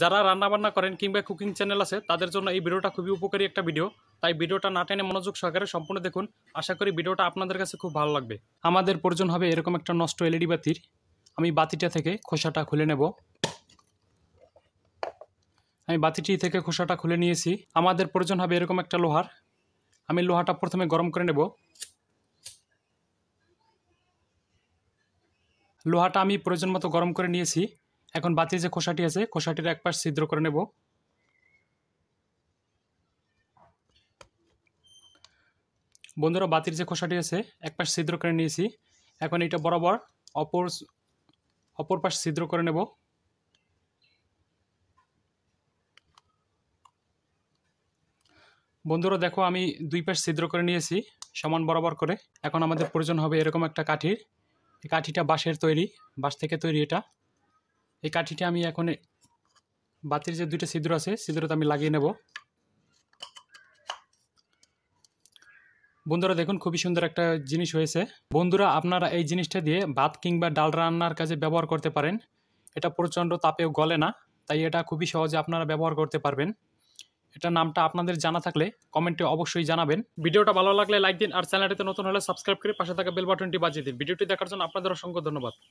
যারা রান্নাবান্না করেন কিংবা কুকিং চ্যানেল আছে তাদের জন্য এই ভিডিওটা খুবই উপকারী একটা ভিডিও তাই ভিডিওটা না টেনে মনোযোগ সহকারে সম্পূর্ণ দেখুন আশা করি ভিডিওটা আপনাদের কাছে খুব ভালো লাগবে আমাদের প্রয়োজন হবে এরকম একটা নষ্ট এলইডি বাতির আমি বাতিটা থেকে খোসাটা খুলে নেব আমি বাতিটি থেকে খোসাটা খুলে নিয়েছি আমাদের প্রয়োজন হবে এরকম একটা লোহার আমি লোহাটা প্রথমে গরম করে নেব লোহাটা আমি প্রয়োজন মতো গরম করে নিয়েছি এখন বাতির যে খোসাটি আছে খোসাটির এক পাশ ছিদ্র করে নেব বন্ধুরা বাতির যে খোসাটি আছে এক পাশ ছিদ্র করে নিয়েছি এখন এটা বরাবর অপর অপর পাশ ছিদ্র করে নেব বন্ধুরা দেখো আমি দুই পাশ ছিদ্র করে নিয়েছি সমান বরাবর করে এখন আমাদের প্রয়োজন হবে এরকম একটা কাঠির কাঠিটা বাঁশের তৈরি বাঁশ থেকে তৈরি এটা এই কাঠিটা আমি এখন বাতির যে দুইটা ছিদ্র আছে ছিদ্রটা আমি লাগিয়ে নেব বন্ধুরা দেখুন খুবই সুন্দর একটা জিনিস হয়েছে বন্ধুরা আপনারা এই জিনিসটা দিয়ে ভাত কিংবা ডাল রান্নার কাজে ব্যবহার করতে পারেন এটা প্রচণ্ড তাপেও গলে না তাই এটা খুবই সহজে আপনারা ব্যবহার করতে পারবেন এটা নামটা আপনাদের জানা থাকলে কমেন্টে অবশ্যই জানাবেন ভিডিওটা ভালো লাগলে লাইক দিন আর চ্যানেলটিতে নতুন হলে সাবস্ক্রাইব করে পাশে থাকা বেল বাটনটি বাজিয়ে দিন ভিডিওটি দেখার জন্য আপনাদের অসংখ্য ধন্যবাদ